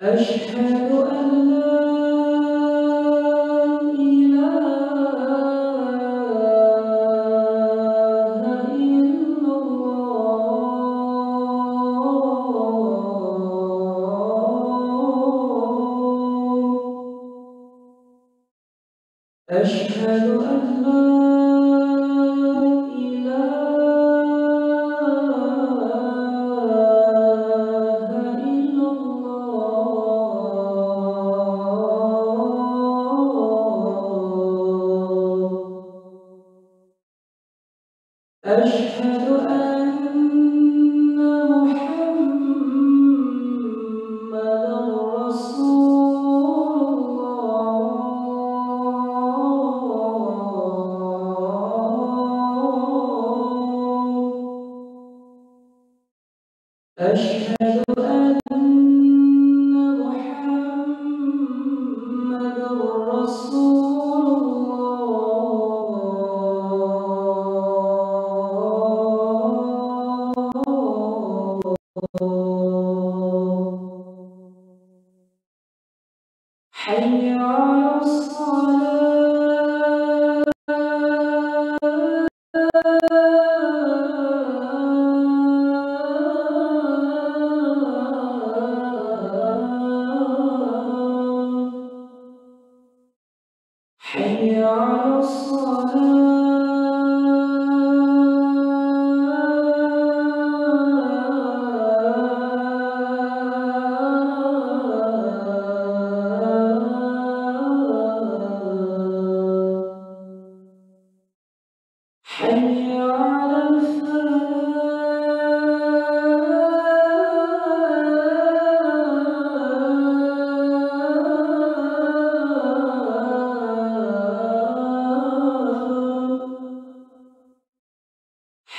أشهد أن لا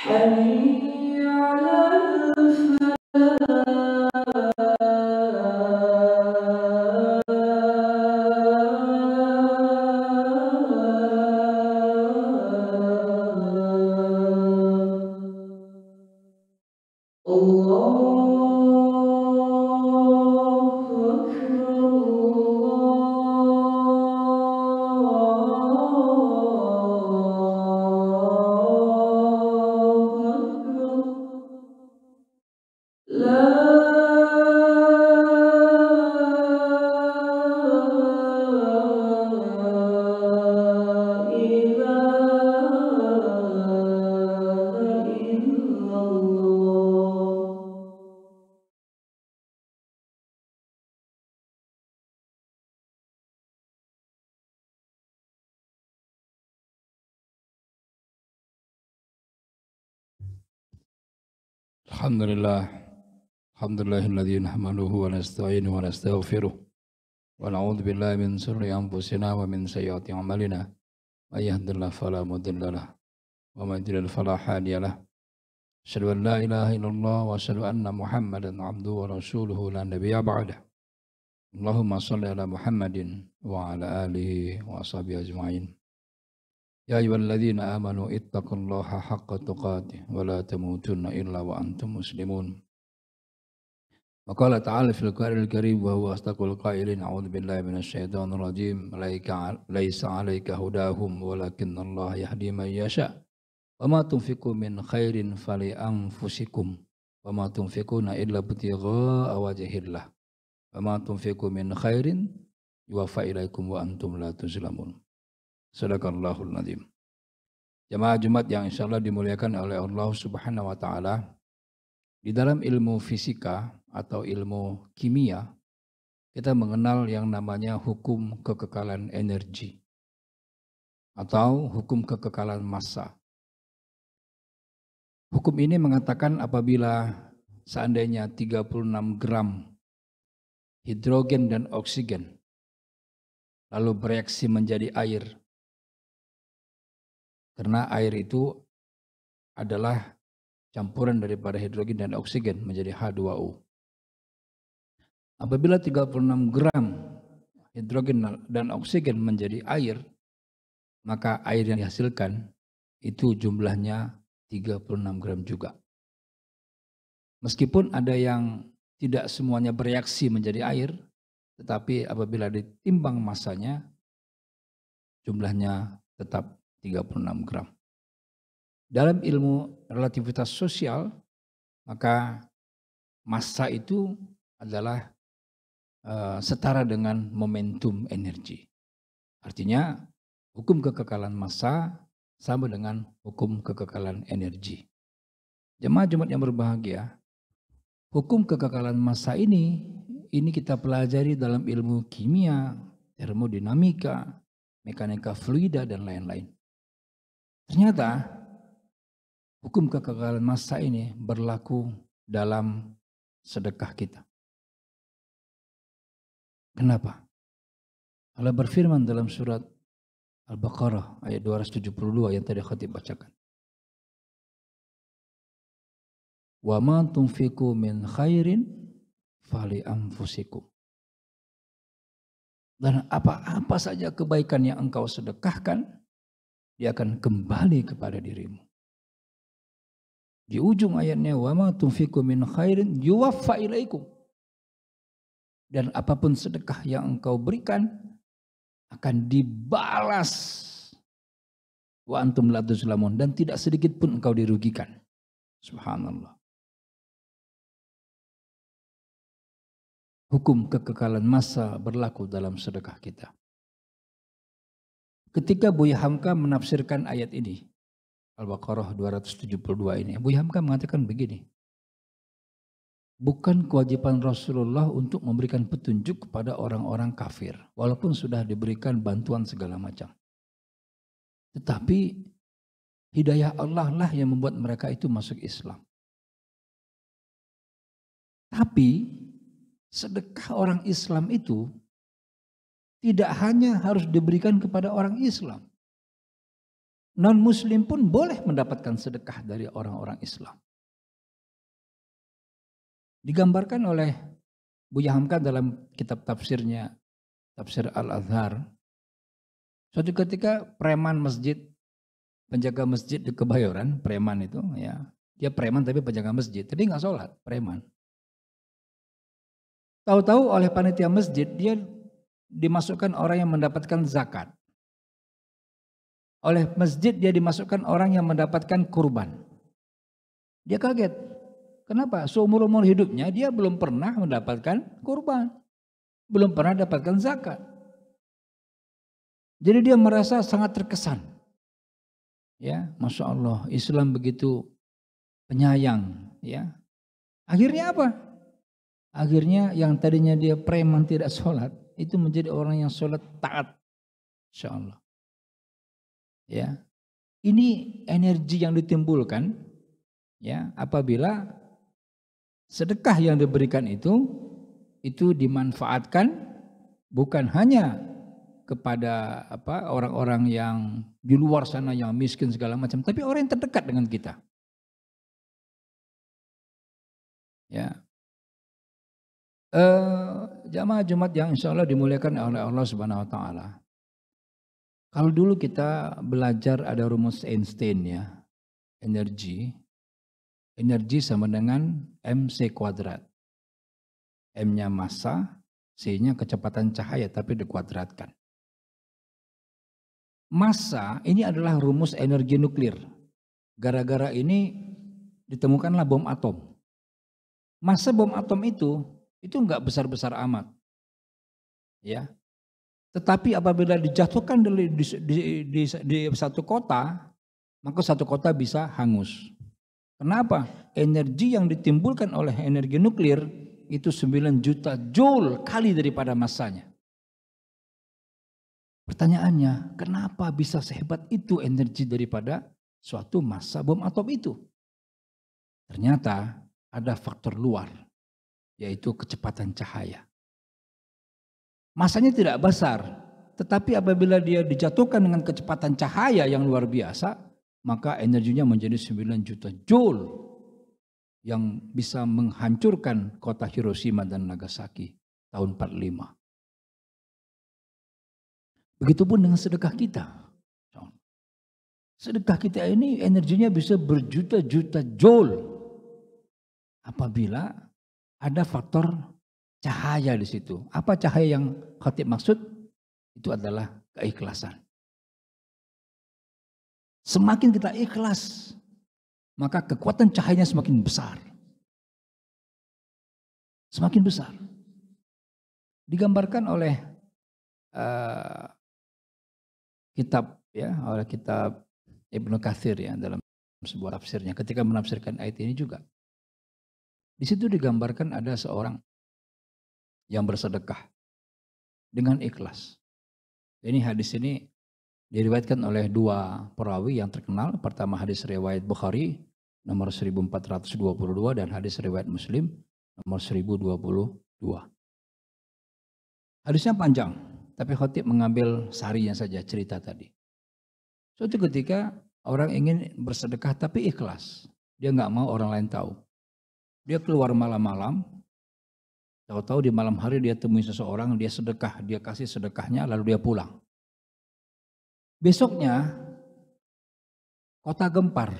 Shani الحمد لله الحمد لله الذي نحمده ونستعينه ونستغفره ونعوذ بالله من شر أنفسنا ومن سيئات أعمالنا من يهد الله فلا مضل له ومن يضلل فلا هادي له أشهد أن لا إله إلا الله وأشهد أن محمدا عبده ورسوله لا نبي بعده اللهم صل على محمد وعلى آله وصحبه أجمعين Ya ayyuhalladzina amanu ittaqullaha haqqa tuqatih wa la illa wa antum muslimun. Wa qala ta'ala fil qur'anil karim wa huwa astaqul qa'ilin a'udzu billahi minasyaitonir rajim laika laisa 'alaika hudahum walakinallaha yahdi man yasha. Wa ma tunfiqu min khairin fali anfusikum wa ma tunfiquna illa ibtigha'a wajhillah. Wa ma tunfiqu khairin yuwaffa wa antum la tuzlamun. Sadaqallahul Nazim. Jamaah Jumat yang insya Allah dimuliakan oleh Allah Subhanahu wa Ta'ala. Di dalam ilmu fisika atau ilmu kimia, kita mengenal yang namanya hukum kekekalan energi atau hukum kekekalan massa. Hukum ini mengatakan apabila seandainya 36 gram hidrogen dan oksigen lalu bereaksi menjadi air karena air itu adalah campuran daripada hidrogen dan oksigen menjadi H2O. Apabila 36 gram hidrogen dan oksigen menjadi air, maka air yang dihasilkan itu jumlahnya 36 gram juga. Meskipun ada yang tidak semuanya bereaksi menjadi air, tetapi apabila ditimbang masanya, jumlahnya tetap 36 gram. Dalam ilmu relativitas sosial, maka massa itu adalah eh, setara dengan momentum energi. Artinya, hukum kekekalan massa sama dengan hukum kekekalan energi. Jemaah Jumat yang berbahagia, hukum kekekalan massa ini ini kita pelajari dalam ilmu kimia, termodinamika, mekanika fluida dan lain-lain. Ternyata hukum kekekalan masa ini berlaku dalam sedekah kita. Kenapa? Allah berfirman dalam surat Al-Baqarah ayat 272 yang tadi khatib bacakan. Wa ma tunfiku min khairin fali anfusikum. Dan apa-apa saja kebaikan yang engkau sedekahkan, dia akan kembali kepada dirimu. Di ujung ayatnya wa ma min khairin yuwaffa ilaikum. Dan apapun sedekah yang engkau berikan akan dibalas. Wa antum la tuzlamun dan tidak sedikit pun engkau dirugikan. Subhanallah. Hukum kekekalan masa berlaku dalam sedekah kita ketika Buya Hamka menafsirkan ayat ini. Al-Baqarah 272 ini. Buya Hamka mengatakan begini. Bukan kewajiban Rasulullah untuk memberikan petunjuk kepada orang-orang kafir. Walaupun sudah diberikan bantuan segala macam. Tetapi hidayah Allah lah yang membuat mereka itu masuk Islam. Tapi sedekah orang Islam itu tidak hanya harus diberikan kepada orang Islam. Non-Muslim pun boleh mendapatkan sedekah dari orang-orang Islam. Digambarkan oleh Buya Hamka dalam kitab tafsirnya, tafsir Al-Azhar. Suatu ketika preman masjid, penjaga masjid di Kebayoran, preman itu ya. Dia preman tapi penjaga masjid, tapi nggak sholat, preman. Tahu-tahu oleh panitia masjid dia dimasukkan orang yang mendapatkan zakat. Oleh masjid dia dimasukkan orang yang mendapatkan kurban. Dia kaget. Kenapa? Seumur-umur hidupnya dia belum pernah mendapatkan kurban. Belum pernah dapatkan zakat. Jadi dia merasa sangat terkesan. Ya, Masya Allah Islam begitu penyayang. Ya, Akhirnya apa? Akhirnya yang tadinya dia preman tidak sholat, itu menjadi orang yang sholat taat. Insya Allah. Ya. Ini energi yang ditimbulkan ya apabila sedekah yang diberikan itu itu dimanfaatkan bukan hanya kepada apa orang-orang yang di luar sana yang miskin segala macam tapi orang yang terdekat dengan kita ya uh, jamaah Jumat yang insya Allah dimuliakan oleh Allah Subhanahu Wa Taala. Kalau dulu kita belajar ada rumus Einstein ya, energi, energi sama dengan mc kuadrat. M-nya massa, C-nya kecepatan cahaya tapi dikuadratkan. Massa ini adalah rumus energi nuklir. Gara-gara ini ditemukanlah bom atom. Massa bom atom itu itu enggak besar-besar amat. Ya. Tetapi apabila dijatuhkan di, di, di, di, di satu kota, maka satu kota bisa hangus. Kenapa? Energi yang ditimbulkan oleh energi nuklir itu 9 juta joule kali daripada masanya. Pertanyaannya, kenapa bisa sehebat itu energi daripada suatu massa bom atom itu? Ternyata ada faktor luar yaitu kecepatan cahaya. Masanya tidak besar, tetapi apabila dia dijatuhkan dengan kecepatan cahaya yang luar biasa, maka energinya menjadi 9 juta joule yang bisa menghancurkan kota Hiroshima dan Nagasaki tahun 45. Begitupun dengan sedekah kita. Sedekah kita ini energinya bisa berjuta-juta joule apabila ada faktor cahaya di situ. Apa cahaya yang khatib maksud? Itu adalah keikhlasan. Semakin kita ikhlas, maka kekuatan cahayanya semakin besar. Semakin besar. Digambarkan oleh uh, kitab ya, oleh kitab Ibnu Katsir ya dalam sebuah tafsirnya ketika menafsirkan ayat ini juga. Di situ digambarkan ada seorang yang bersedekah dengan ikhlas. Ini hadis ini diriwayatkan oleh dua perawi yang terkenal. Pertama hadis riwayat Bukhari nomor 1422 dan hadis riwayat Muslim nomor 1022. Hadisnya panjang, tapi khotib mengambil sarinya saja cerita tadi. Suatu ketika orang ingin bersedekah tapi ikhlas. Dia nggak mau orang lain tahu. Dia keluar malam-malam, tahu-tahu di malam hari dia temui seseorang, dia sedekah, dia kasih sedekahnya, lalu dia pulang. Besoknya, kota gempar.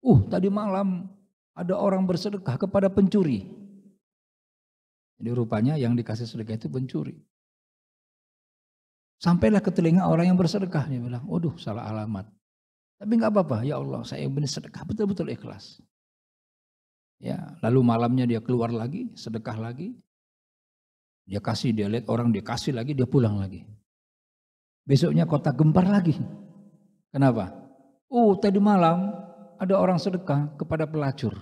Uh, tadi malam ada orang bersedekah kepada pencuri. Jadi rupanya yang dikasih sedekah itu pencuri. Sampailah ke telinga orang yang bersedekah. Dia bilang, waduh salah alamat. Tapi nggak apa-apa, ya Allah saya benar sedekah betul-betul ikhlas. Ya, lalu malamnya dia keluar lagi, sedekah lagi. Dia kasih, dia lihat orang, dia kasih lagi, dia pulang lagi. Besoknya kota gempar lagi. Kenapa? Oh, tadi malam ada orang sedekah kepada pelacur.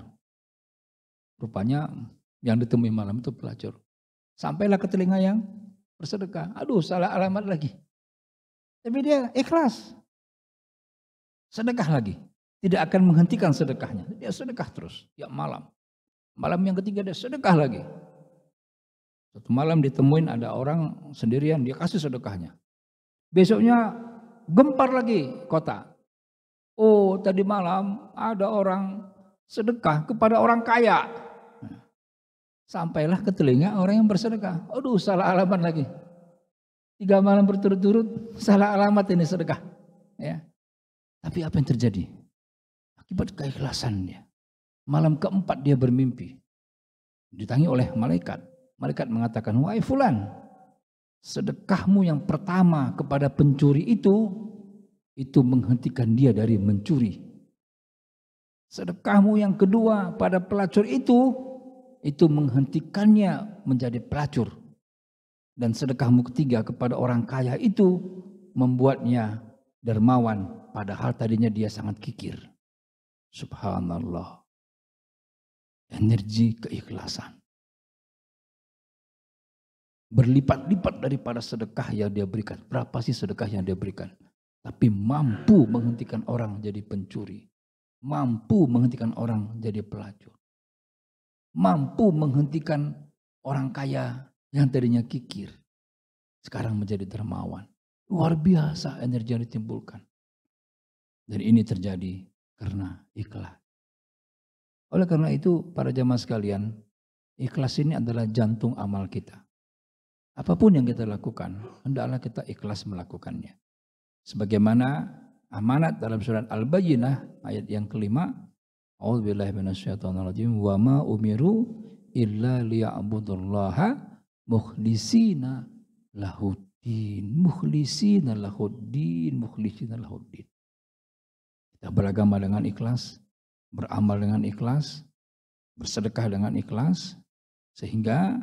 Rupanya yang ditemui malam itu pelacur. Sampailah ke telinga yang bersedekah. Aduh, salah alamat lagi. Tapi dia ikhlas. Sedekah lagi tidak akan menghentikan sedekahnya. Dia sedekah terus tiap malam. Malam yang ketiga dia sedekah lagi. Satu malam ditemuin ada orang sendirian dia kasih sedekahnya. Besoknya gempar lagi kota. Oh tadi malam ada orang sedekah kepada orang kaya. Sampailah ke telinga orang yang bersedekah. Aduh salah alamat lagi. Tiga malam berturut-turut salah alamat ini sedekah. Ya. Tapi apa yang terjadi? akibat keikhlasannya. Malam keempat dia bermimpi. Ditangi oleh malaikat. Malaikat mengatakan, wahai fulan, sedekahmu yang pertama kepada pencuri itu, itu menghentikan dia dari mencuri. Sedekahmu yang kedua pada pelacur itu, itu menghentikannya menjadi pelacur. Dan sedekahmu ketiga kepada orang kaya itu membuatnya dermawan padahal tadinya dia sangat kikir. Subhanallah. Energi keikhlasan. Berlipat-lipat daripada sedekah yang dia berikan. Berapa sih sedekah yang dia berikan? Tapi mampu menghentikan orang jadi pencuri. Mampu menghentikan orang jadi pelacur. Mampu menghentikan orang kaya yang tadinya kikir. Sekarang menjadi dermawan. Luar biasa energi yang ditimbulkan. Dan ini terjadi karena ikhlas. Oleh karena itu para jamaah sekalian, ikhlas ini adalah jantung amal kita. Apapun yang kita lakukan, hendaklah kita ikhlas melakukannya. Sebagaimana amanat dalam surat Al-Bayyinah ayat yang kelima, A'udzubillahi minasyaitonirrajim wa ma umiru illa liya'budullaha mukhlisina lahuddin mukhlisina lahuddin mukhlisina lahuddin beragama dengan ikhlas, beramal dengan ikhlas, bersedekah dengan ikhlas, sehingga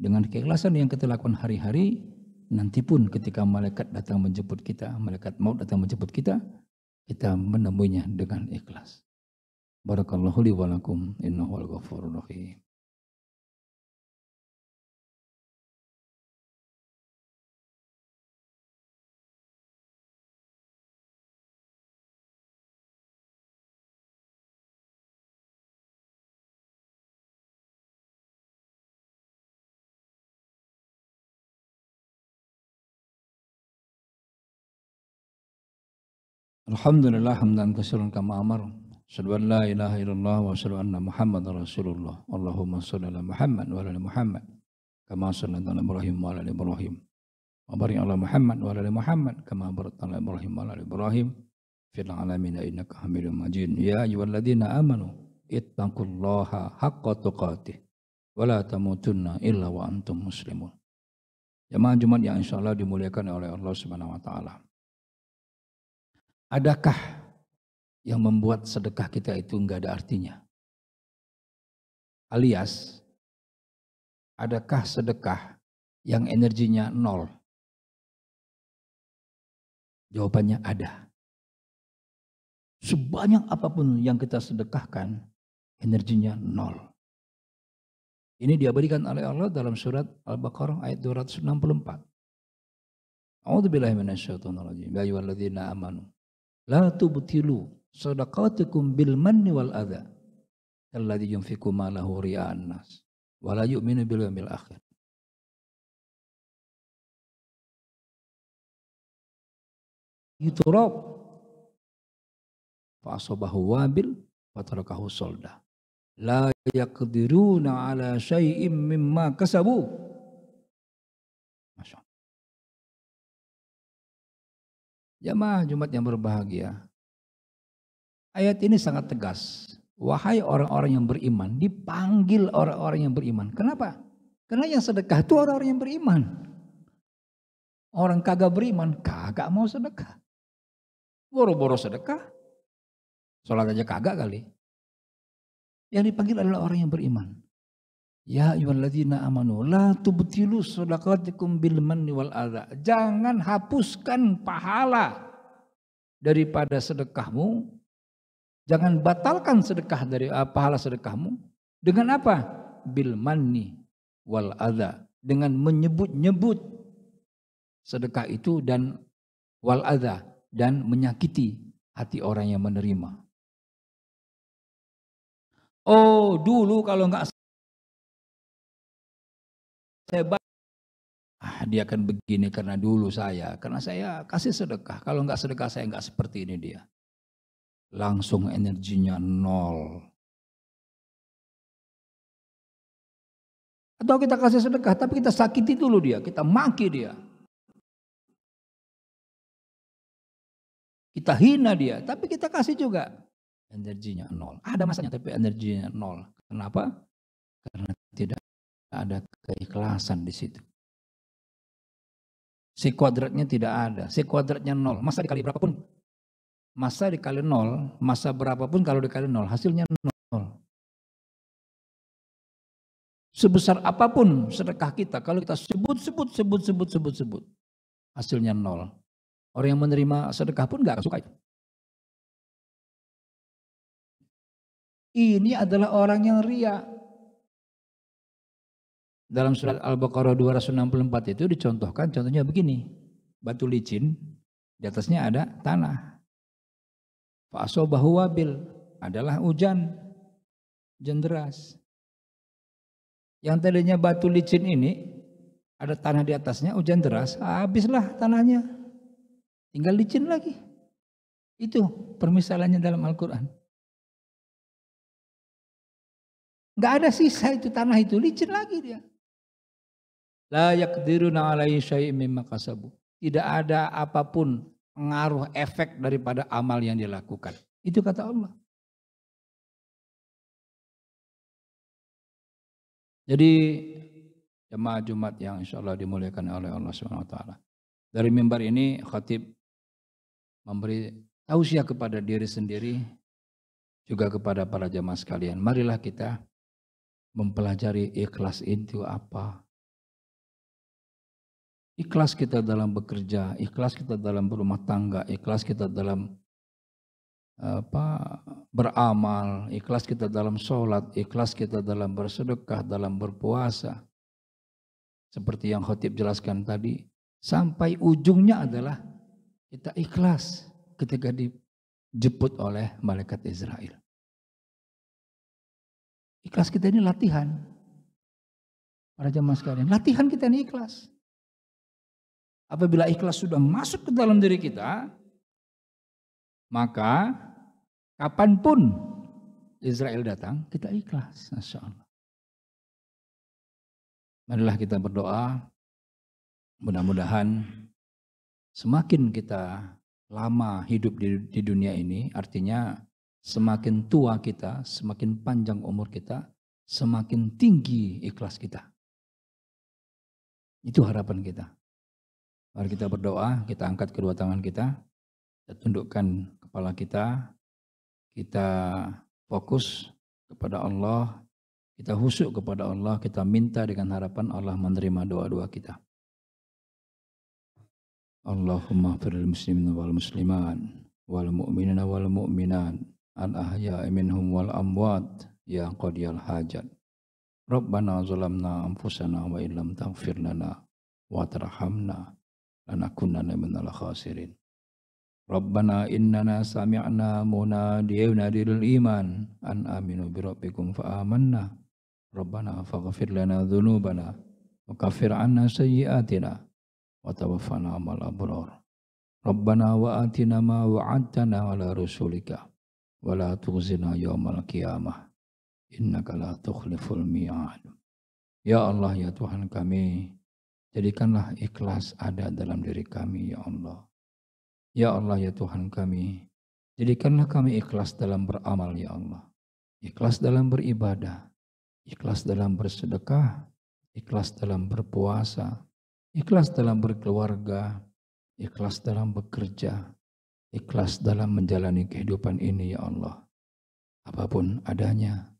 dengan keikhlasan yang kita lakukan hari-hari, nanti pun ketika malaikat datang menjemput kita, malaikat maut datang menjemput kita, kita menemuinya dengan ikhlas. Barakallahu li innahu al-ghafurur rahim. Alhamdulillah hamdan katsiran kama amar. Asyhadu an la ilaha illallah wa asyhadu anna Muhammadar Rasulullah. Allahumma shalli ala Muhammad wa ala Muhammad kama shallaita ala Ibrahim wa ala Ibrahim. Wa barik ala Muhammad wa ala Muhammad kama barakta ala Ibrahim wa ala Ibrahim fil alamin innaka Hamidum Majid. Ya ayyuhalladzina amanu ittaqullaha haqqa tuqatih wa la tamutunna illa wa antum muslimun. Jamaah Jumat yang insyaallah dimuliakan oleh Allah Subhanahu wa taala. Adakah yang membuat sedekah kita itu enggak ada artinya? Alias, adakah sedekah yang energinya nol? Jawabannya ada. Sebanyak apapun yang kita sedekahkan, energinya nol. Ini diabadikan oleh Allah dalam surat Al-Baqarah ayat 264. A'udzu billahi minasyaitonir di amanu La tubtilu sadaqatukum bil manni wal adha. Alladhi yunfiku ma lahu ria'an nas. Wa la yu'minu bil yawmil akhir. Yuturab. Fa'asobahu wabil. Fatarakahu solda. La yakdiruna ala syai'im mimma kasabu. Jamaah Jumat yang berbahagia. Ayat ini sangat tegas. Wahai orang-orang yang beriman, dipanggil orang-orang yang beriman. Kenapa? Karena yang sedekah itu orang-orang yang beriman. Orang kagak beriman, kagak mau sedekah. Boro-boro sedekah. Sholat aja kagak kali. Yang dipanggil adalah orang yang beriman. Ya ayyuhalladzina amanu la tubtilu shadaqatikum bil manni wal adha. Jangan hapuskan pahala daripada sedekahmu. Jangan batalkan sedekah dari uh, pahala sedekahmu dengan apa? Bil manni wal adha. Dengan menyebut-nyebut sedekah itu dan wal adha dan menyakiti hati orang yang menerima. Oh, dulu kalau nggak saya ah, dia akan begini karena dulu saya, karena saya kasih sedekah. Kalau nggak sedekah saya nggak seperti ini dia. Langsung energinya nol. Atau kita kasih sedekah, tapi kita sakiti dulu dia, kita maki dia. Kita hina dia, tapi kita kasih juga. Energinya nol. Ada masanya tapi energinya nol. Kenapa? Karena ada keikhlasan di situ. Si kuadratnya tidak ada, si kuadratnya nol. Masa dikali berapapun, masa dikali nol, masa berapapun kalau dikali nol, hasilnya nol. Sebesar apapun sedekah kita, kalau kita sebut, sebut, sebut, sebut, sebut, sebut, hasilnya nol. Orang yang menerima sedekah pun gak suka itu. Ini adalah orang yang ria, dalam surat Al-Baqarah 264 itu dicontohkan contohnya begini. Batu licin, di atasnya ada tanah. Fa'asobahu wabil adalah hujan jenderas. Yang tadinya batu licin ini ada tanah di atasnya hujan deras, habislah tanahnya. Tinggal licin lagi. Itu permisalannya dalam Al-Qur'an. Enggak ada sisa itu tanah itu licin lagi dia. La yakdiruna alaihi syai'im mimma kasabu. Tidak ada apapun pengaruh efek daripada amal yang dilakukan. Itu kata Allah. Jadi jemaah Jumat yang insya Allah dimuliakan oleh Allah Subhanahu Taala. Dari mimbar ini khatib memberi tausiah kepada diri sendiri juga kepada para jemaah sekalian. Marilah kita mempelajari ikhlas itu apa, Ikhlas kita dalam bekerja, ikhlas kita dalam berumah tangga, ikhlas kita dalam apa beramal, ikhlas kita dalam sholat, ikhlas kita dalam bersedekah, dalam berpuasa. Seperti yang khotib jelaskan tadi, sampai ujungnya adalah kita ikhlas ketika dijemput oleh malaikat Israel. Ikhlas kita ini latihan. Para jamaah sekalian, latihan kita ini ikhlas. Apabila ikhlas sudah masuk ke dalam diri kita, maka kapanpun Israel datang, kita ikhlas. Masya Allah. Marilah kita berdoa, mudah-mudahan semakin kita lama hidup di, di dunia ini, artinya semakin tua kita, semakin panjang umur kita, semakin tinggi ikhlas kita. Itu harapan kita. Mari kita berdoa, kita angkat kedua tangan kita, kita tundukkan kepala kita, kita fokus kepada Allah, kita husuk kepada Allah, kita minta dengan harapan Allah menerima doa-doa kita. Allahumma firil muslimin wal muslimat wal mu'minina wal mu'minat al ahya'i minhum wal amwat ya qadiyal hajat. Rabbana zalamna anfusana wa illam taghfir lana wa tarhamna anakunana minal khasirin. Rabbana innana sami'na munadiyan nadil iman an aminu birabbikum rabbikum fa amanna. Rabbana faghfir lana dhunubana wa kafir anna sayyi'atina wa tawaffana amal abrar. Rabbana wa atina ma wa'adtana ala rusulika wa la tughzina yawmal qiyamah. Innaka la tukhliful mi'ad. Ya Allah ya Tuhan kami, Jadikanlah ikhlas ada dalam diri kami, ya Allah. Ya Allah, ya Tuhan kami, jadikanlah kami ikhlas dalam beramal, ya Allah. Ikhlas dalam beribadah, ikhlas dalam bersedekah, ikhlas dalam berpuasa, ikhlas dalam berkeluarga, ikhlas dalam bekerja, ikhlas dalam menjalani kehidupan ini, ya Allah. Apapun adanya,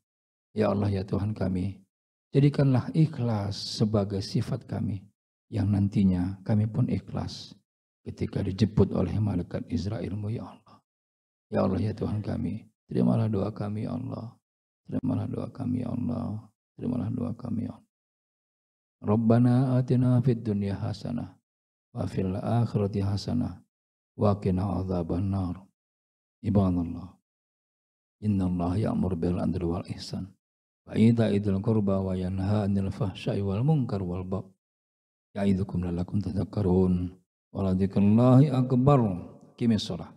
ya Allah, ya Tuhan kami, jadikanlah ikhlas sebagai sifat kami yang nantinya kami pun ikhlas ketika dijemput oleh malaikat Israelmu ya Allah. Ya Allah ya Tuhan kami, terimalah doa kami ya Allah. Terimalah doa kami ya Allah. Terimalah doa kami ya Allah. Rabbana atina fid dunya hasanah wa fil akhirati hasanah wa qina adzabannar. Ibadallah. Inna Allah ya'mur bil adli wal ihsan. Wa ita'i dzil qurba wa yanha 'anil fahsya'i wal munkar wal Ya, itu kumdalakumta zakarun, walau dikelahi, engkembang kemesola.